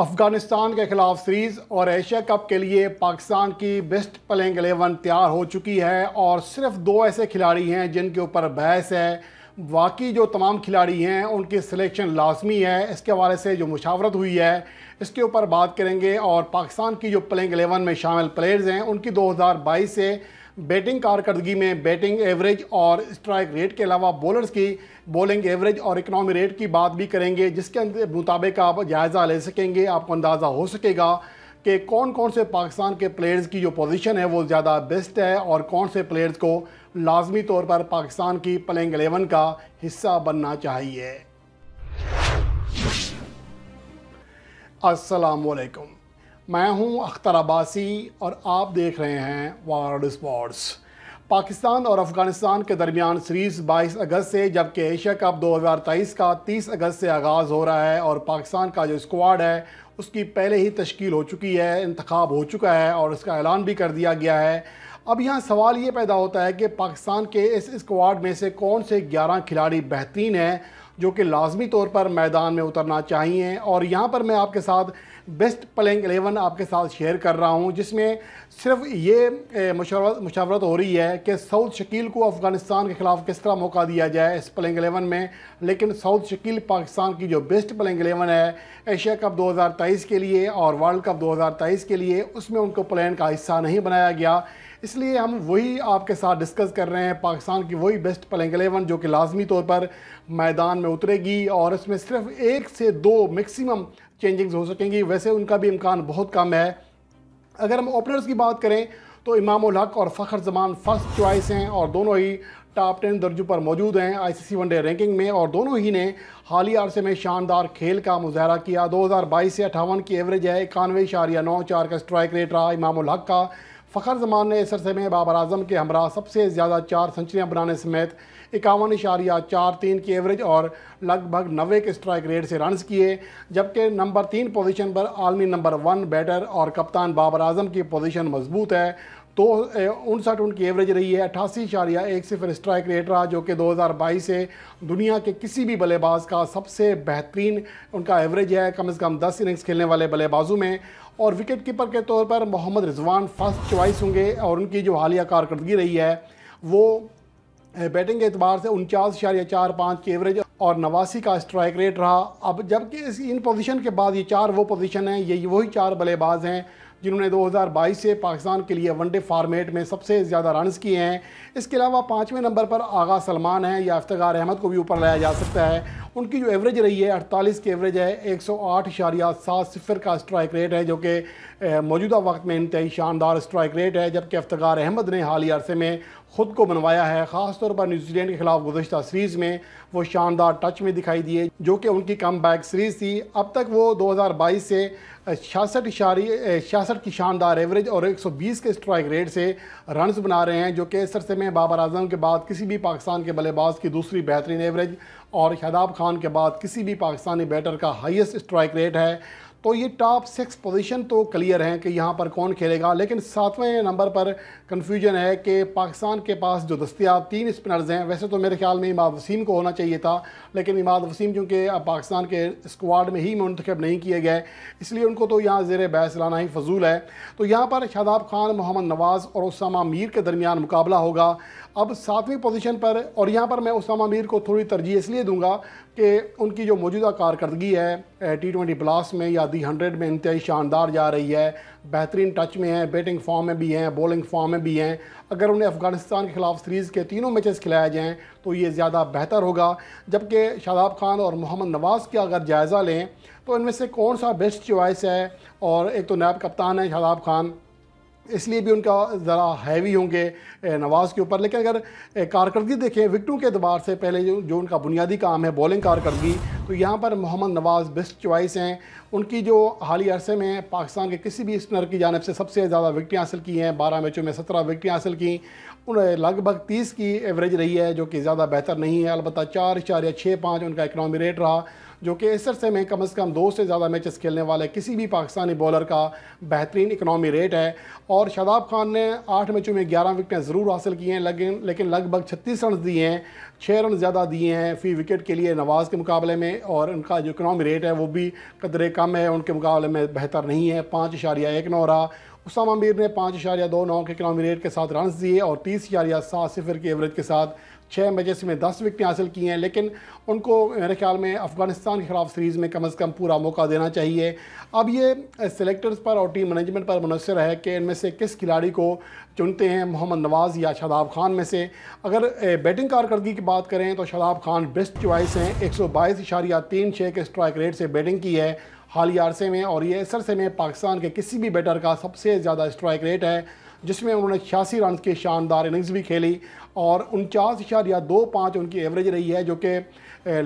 अफगानिस्तान के खिलाफ सीरीज़ और एशिया कप के लिए पाकिस्तान की बेस्ट प्लेइंग एलेवन तैयार हो चुकी है और सिर्फ दो ऐसे खिलाड़ी हैं जिनके ऊपर बहस है बाकी जो तमाम खिलाड़ी हैं उनकी सिलेक्शन लाजमी है इसके हवाले से जो मुशावरत हुई है इसके ऊपर बात करेंगे और पाकिस्तान की जो प्लेइंग एलेवन में शामिल प्लेयर्स हैं उनकी 2022 से बैटिंग कारकर्दगी में बैटिंग एवरेज और स्ट्राइक रेट के अलावा बॉलर्स की बॉलिंग एवरेज और इकनॉमी रेट की बात भी करेंगे जिसके मुताबिक आप जायज़ा ले सकेंगे आपको अंदाज़ा हो सकेगा कि कौन कौन से पाकिस्तान के प्लेयर्स की जो पोजीशन है वो ज़्यादा बेस्ट है और कौन से प्लेयर्स को लाजमी तौर पर पाकिस्तान की प्लेइंग एलेवन का हिस्सा बनना चाहिए असलकम मैं हूं अख्तर अब्बासी और आप देख रहे हैं वर्ल्ड स्पोर्ट्स पाकिस्तान और अफगानिस्तान के दरमियान सीरीज़ 22 अगस्त से जबकि एशिया कप 2023 का 30 अगस्त से आगाज़ हो रहा है और पाकिस्तान का जो स्क्वाड है उसकी पहले ही तश्कील हो चुकी है इंतखब हो चुका है और इसका ऐलान भी कर दिया गया है अब यहाँ सवाल ये पैदा होता है कि पाकिस्तान के इस स्क्वाड में से कौन से ग्यारह खिलाड़ी बेहतरीन हैं जो कि लाजमी तौर पर मैदान में उतरना चाहिए और यहाँ पर मैं आपके साथ बेस्ट प्लेइंग एलेवन आपके साथ शेयर कर रहा हूँ जिसमें सिर्फ ये मुशावरत हो रही है कि सऊद शकील को अफ़गानिस्तान के ख़िलाफ़ किस तरह मौका दिया जाए इस प्लेइंग एलेवन में लेकिन सऊद शकील पाकिस्तान की जो बेस्ट प्लेइंग एलेवन है एशिया कप तेईस के लिए और वर्ल्ड कप तेईस के लिए उसमें उनको प्लान का हिस्सा नहीं बनाया गया इसलिए हम वही आपके साथ डिस्कस कर रहे हैं पाकिस्तान की वही बेस्ट प्लेइंग एलेवन जो कि लाजमी तौर पर मैदान में उतरेगी और इसमें सिर्फ एक से दो मैक्सिमम चेंजिंग्स हो सकेंगी वैसे उनका भी इम्कान बहुत कम है अगर हम ओपनर्स की बात करें तो इमाम हक और फ़खर जमान फर्स्ट चॉइस हैं और दोनों ही टॉप टेन दर्जों पर मौजूद हैं आईसीसी वनडे रैंकिंग में और दोनों ही ने हाल ही अरसे में शानदार खेल का मुजाहरा किया 2022 से अठावन की एवरेज है इक्यानवे इशारिया नौ चार का स्ट्राइक रेट रहा इमाम हक का फ़खर जमान ने इस अरसे में बाबर आजम के हमरा सबसे ज़्यादा चार सेंचुरियाँ बनाने समेत इक्यावन इशारिया चार तीन की एवरेज और लगभग नबे के स्ट्राइक रेट से रनस किए जबकि नंबर तीन पोजीशन पर आलमी नंबर वन बैटर और कप्तान बाबर आजम की पोजीशन मजबूत है तो उनसठ उनकी एवरेज रही है अठासी इशारिया एक सिफर स्ट्राइक रेट रहा जो कि 2022 से दुनिया के किसी भी बल्लेबाज का सबसे बेहतरीन उनका एवरेज है कम से कम 10 इनिंग्स खेलने वाले बल्लेबाजों में और विकेट कीपर के तौर पर मोहम्मद रिजवान फर्स्ट चॉइस होंगे और उनकी जो हालिया कारकर्दगी रही है वो बैटिंग के अतबार से उनचास इशारिया चार पाँच की एवरेज और नवासी का स्ट्राइक रेट रहा अब जबकि इस इन पोजीशन के बाद ये चार वो पोजीशन हैं ये वही चार बल्लेबाज हैं जिन्होंने 2022 से पाकिस्तान के लिए वनडे फार्मेट में सबसे ज़्यादा रन किए हैं इसके अलावा पाँचवें नंबर पर आगा सलमान हैं या अफ्तार अहमद को भी ऊपर लाया जा सकता है उनकी जो एवरेज रही है अड़तालीस की एवरेज है एक सौ आठ सिफर का स्ट्राइक रेट है जो कि मौजूदा वक्त में इंतई शानदार स्ट्राइक रेट है जबकि अफ्तार अहमद ने हाल ही अरसे में ख़ुद को बनवाया है ख़ास तौर पर न्यूजीलैंड के खिलाफ गुजशत सीरीज़ में वो शानदार टच में दिखाई दिए जो कि उनकी कम बैक सीरीज़ थी अब तक वो 2022 से छियासठ इशारी छियासठ की शानदार एवरेज और 120 के स्ट्राइक रेट से रन बना रहे हैं जो कि इस अरसे में बाबर आजम के बाद किसी भी पाकिस्तान के बल्लेबाज की दूसरी बेहतरीन एवरेज और शादाब खान के बाद किसी भी पाकिस्तानी बैटर का हाइस्ट स्ट्राइक रेट है तो ये टॉप सिक्स पोजीशन तो क्लियर हैं कि यहाँ पर कौन खेलेगा लेकिन सातवें नंबर पर कन्फ्यूजन है कि पाकिस्तान के पास जो दस्तियाब तीन स्पिनर्स हैं वैसे तो मेरे ख्याल में इमाद वसीम को होना चाहिए था लेकिन इमाद वसीम चूँकि अब पाकिस्तान के स्क्वाड में ही मंतखब नहीं किए गए इसलिए उनको तो यहाँ जेर बहस लाना ही फजूल है तो यहाँ पर शादाब खान मोहम्मद नवाज़ और उसामा मीर के दरमियान मुकाबला होगा अब सातवीं पोजीशन पर और यहाँ पर मैं उसामा मीर को थोड़ी तरजीह इसलिए दूंगा कि उनकी जो मौजूदा कारकर्दगी है टी ट्वेंटी प्लास में या दी हंड्रेड में इंतहाई शानदार जा रही है बेहतरीन टच में है बैटिंग फॉर्म में भी हैं बॉलिंग फॉर्म में भी हैं अगर उन्हें अफगानिस्तान के खिलाफ सीरीज़ के तीनों मैचेस खिलाए जाएँ तो ये ज़्यादा बेहतर होगा जबकि शादाब खान और मोहम्मद नवाज़ का अगर जायज़ा लें तो इनमें से कौन सा बेस्ट चॉइस है और एक तो नायब कप्तान है शादाब खान इसलिए भी उनका ज़रा हैवी होंगे नवाज़ के ऊपर लेकिन अगर कारकर्दगी देखें विकटों के अतबार से पहले जो जो उनका बुनियादी काम है बॉलिंग कारकर्दगी तो यहाँ पर मोहम्मद नवाज़ बेस्ट चॉइस हैं उनकी जो हाली अरसे में पाकिस्तान के किसी भी स्पिनर की जानब से सबसे ज़्यादा विकटें हासिल की हैं बारह मैचों में सत्रह विकटें हासिल की उन्हें लगभग तीस की एवरेज रही है जो कि ज़्यादा बेहतर नहीं है अलबत्त चार चार या छः पाँच उनका इकनॉमी रेट रहा जो कि इस अरसे में कम अज़ कम दो से ज़्यादा मैचेस खेलने वाले किसी भी पाकिस्तानी बॉलर का बेहतरीन इकनॉमी रेट है और शादाब खान ने आठ मैचों में ग्यारह विकटें ज़रूर हासिल की हैं लेकिन लेकिन लगभग छत्तीस रन दिए हैं छः रन ज़्यादा दिए हैं फी विकेट के लिए नवाज़ के मुकाबले में और उनका जो इकनॉमी रेट है वो भी कदरे कम है उनके मुकाबले में बेहतर नहीं है पाँच इशारिया एक नौ रहा उसामा मीर ने पाँच इशारिया दो नौ के किलोमी रेट के साथ रन दिए और तीस इशारिया सात सिफर के एवरेज के साथ छः मैचेस में दस विकटें हासिल की हैं लेकिन उनको मेरे ख्याल में अफगानिस्तान के खिलाफ सीरीज़ में कम अज़ कम पूरा मौका देना चाहिए अब ये सेलेक्टर्स पर और टीम मैनेजमेंट पर मुनसर है कि इनमें से किस खिलाड़ी को चुनते हैं मोहम्मद नवाज़ या शादाब खान में से अगर बैटिंग कारकर्दगी की बात करें तो शादाब खान बेस्ट चॉइस हैं एक सौ बाईस इशारिया तीन छः के स्ट्राइक रेट से बैटिंग की है हालिया अरसे में और ये इस अरसे में पाकिस्तान के किसी भी बैटर का सबसे ज़्यादा स्ट्राइक रेट है जिसमें उन्होंने छियासी रन की शानदार इनिंग्स भी खेली और उनचास इशारिया दो पाँच उनकी एवरेज रही है जो कि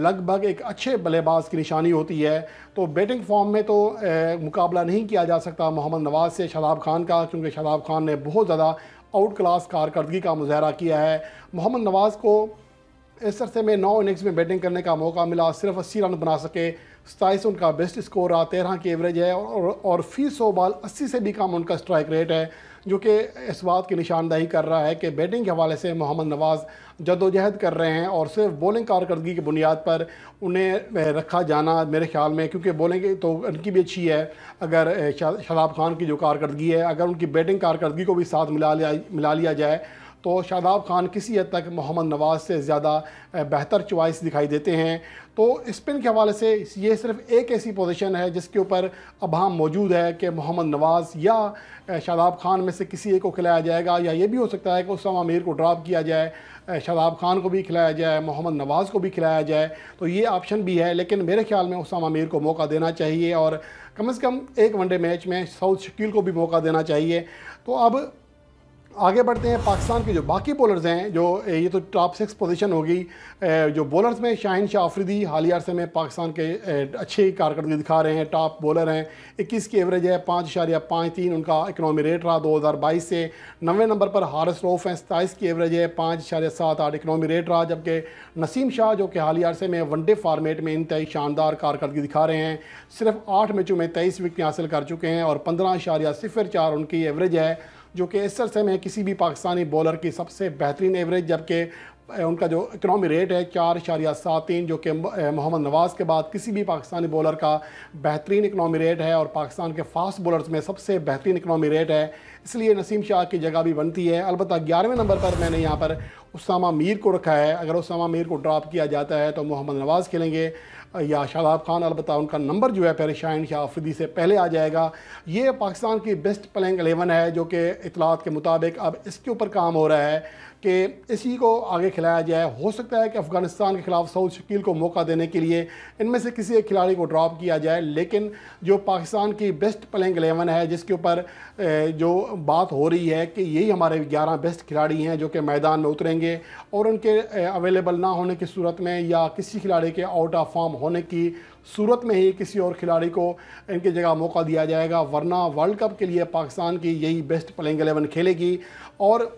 लगभग एक अच्छे बल्लेबाज की निशानी होती है तो बैटिंग फॉर्म में तो मुकाबला नहीं किया जा सकता मोहम्मद नवाज़ से शादाब खान का क्योंकि शादाब खान ने बहुत ज़्यादा आउट क्लास कारकर्दगी का मुजाहरा किया है मोहम्मद नवाज़ को इस अरसे में नौ इनिंग्स में बैटिंग करने का मौका मिला सिर्फ अस्सी रन बना सके सताईस उनका बेस्ट स्कोर रहा तेरह की एवरेज है और और फीस सौ बॉल अस्सी से भी कम उनका स्ट्राइक रेट है जो कि इस बात की निशानदाही कर रहा है कि बैटिंग के हवाले से मोहम्मद नवाज़ जदोजहद कर रहे हैं और सिर्फ बॉलिंग कारकर्दगी की बुनियाद पर उन्हें रखा जाना मेरे ख्याल में क्योंकि बॉलिंग तो उनकी भी अच्छी है अगर शादाब खान की जो कारकर्दगी है अगर उनकी बैटिंग कारकर्दगी को भी साथ मिला लिया मिला लिया जाए तो शादाब खान किसी हद तक मोहम्मद नवाज़ से ज़्यादा बेहतर चॉइस दिखाई देते हैं तो स्पिन के हवाले से ये सिर्फ एक ऐसी पोजीशन है जिसके ऊपर अब हम मौजूद है कि मोहम्मद नवाज़ या शादाब खान में से किसी एक को खिलाया जाएगा या ये भी हो सकता है कि उसामा अमीर को ड्राप किया जाए शादाब खान को भी खिलाया जाए मोहम्मद नवाज़ को भी खिलाया जाए तो ये ऑप्शन भी है लेकिन मेरे ख्याल में उस अमीर को मौका देना चाहिए और कम अज़ कम एक वनडे मैच में साउथ शकील को भी मौका देना चाहिए तो अब आगे बढ़ते हैं पाकिस्तान के जो बाकी बॉलर्स हैं जो ये तो टॉप सिक्स पोजीशन होगी जो बॉलर्स में शाहिन शाह आफरीदी हाली अरसे में पाकिस्तान के अच्छी कारकर्दगी दिखा रहे हैं टॉप बॉलर हैं इक्कीस की एवरेज है पाँच इशारिया पाँच तीन उनका इकनॉमी रेट रहा दो हज़ार बाईस से नवे नंबर पर हारस रोफ़ हैं सताईस की एवरेज है पाँच इशारिया सात आठ इकनॉमी रेट रहा जबकि नसीम शाह जो कि हाली अरसे में वनडे फार्मेट में इंतई शानदार कारकर्दगी दिखा रहे हैं सिर्फ आठ मैचों में तेईस विकटें हासिल कर चुके हैं और पंद्रह इशारिया सिफर चार उनकी एवरेज है जो कि इस सरसे में किसी भी पाकिस्तानी बॉलर की सबसे बेहतरीन एवरेज जबकि उनका जो इकनॉमी रेट है चार इशारिया सात तीन जो कि मोहम्मद नवाज़ के बाद किसी भी पाकिस्तानी बॉलर का बेहतरीन इकनॉमी रेट है और पाकिस्तान के फास्ट बॉलर्स में सबसे बेहतरीन इकनॉमी रेट है इसलिए नसीम शाह की जगह भी बनती है अलबत्त ग्यारहवें नंबर पर मैंने यहाँ पर उसामा मीर को रखा है अगर उसामा मीर को ड्राप किया जाता है तो मोहम्मद नवाज़ खेलेंगे या शादाब खान अलबत् उनका नंबर जो है पहले शाहिन शाह आफरीदी से पहले आ जाएगा ये पाकिस्तान की बेस्ट प्लेइंग एलेवन है जो कि इतलात के मुताबिक अब इसके ऊपर काम हो रहा है कि इसी को आगे खिलाया जाए हो सकता है कि अफ़गानिस्तान के ख़िलाफ़ सऊद शकील को मौका देने के लिए इनमें से किसी एक खिलाड़ी को ड्रॉप किया जाए लेकिन जो पाकिस्तान की बेस्ट प्लेइंग एलेवन है जिसके ऊपर जो बात हो रही है कि यही हमारे ग्यारह बेस्ट खिलाड़ी हैं जो कि मैदान में उतरेंगे और उनके अवेलेबल ना होने की सूरत में या किसी खिलाड़ी के आउट ऑफ फॉर्म होने की सूरत में ही किसी और खिलाड़ी को इनकी जगह मौका दिया जाएगा वरना वर्ल्ड कप के लिए पाकिस्तान की यही बेस्ट प्लेइंग एलेवन खेलेगी और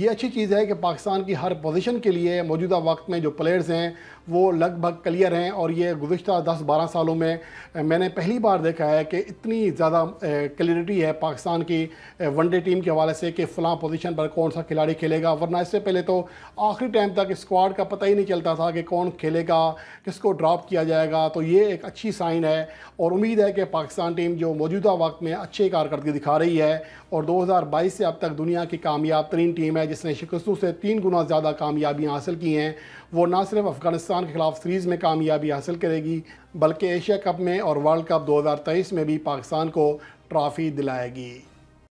ये अच्छी चीज़ है कि पाकिस्तान की हर पोजीशन के लिए मौजूदा वक्त में जो प्लेयर्स हैं वो लगभग क्लियर हैं और ये गुज्त दस बारह सालों में मैंने पहली बार देखा है कि इतनी ज़्यादा क्लियरिटी है पाकिस्तान की वनडे टीम के हवाले से कि फ़लाँ पोजीशन पर कौन सा खिलाड़ी खेलेगा वरना इससे पहले तो आखिरी टाइम तक स्क्वाड का पता ही नहीं चलता था कि कौन खेलेगा किसको ड्रॉप किया जाएगा तो ये एक अच्छी साइन है और उम्मीद है कि पाकिस्तान टीम जो मौजूदा वक्त में अच्छी कारकर्दगी दिखा रही है और 2022 से अब तक दुनिया की कामयाब तरीन टीम है जिसने शिकस्तों से तीन गुना ज़्यादा कामयाबियाँ हासिल की हैं वो ना सिर्फ अफगानिस्तान पाकिस्तान के खिलाफ सीरीज़ में कामयाबी हासिल करेगी बल्कि एशिया कप में और वर्ल्ड कप 2023 में भी पाकिस्तान को ट्रॉफ़ी दिलाएगी